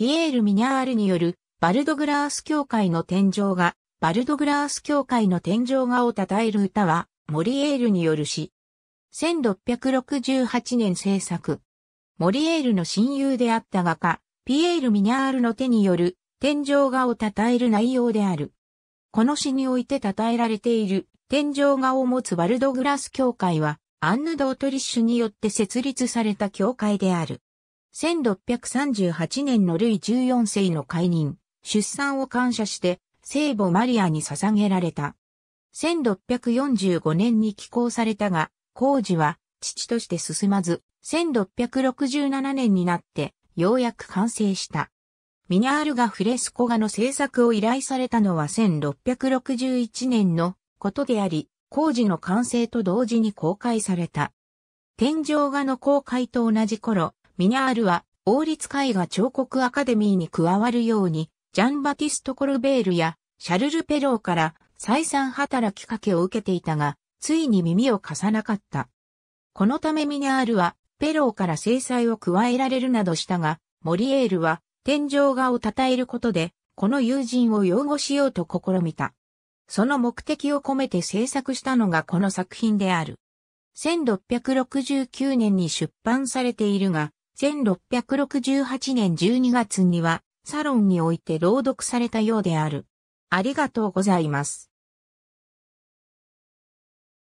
ピエール・ミニャールによる、バルドグラース教会の天井が、バルドグラース教会の天井画を称える歌は、モリエールによる詩。1668年制作。モリエールの親友であった画家、ピエール・ミニャールの手による、天井画を称える内容である。この詩において称えられている、天井画を持つバルドグラス教会は、アンヌ・ドートリッシュによって設立された教会である。1638年のルイ14世の解任、出産を感謝して、聖母マリアに捧げられた。1645年に寄港されたが、工事は父として進まず、1667年になって、ようやく完成した。ミニャールがフレスコ画の制作を依頼されたのは1661年のことであり、工事の完成と同時に公開された。天井画の公開と同じ頃、ミアールは王立絵画彫刻アカデミーに加わるように、ジャンバティスト・コルベールやシャルル・ペローから再三働きかけを受けていたが、ついに耳を貸さなかった。このためミアールは、ペローから制裁を加えられるなどしたが、モリエールは、天井画を称えることで、この友人を擁護しようと試みた。その目的を込めて制作したのがこの作品である。1669年に出版されているが、1668年12月には、サロンにおいて朗読されたようである。ありがとうございます。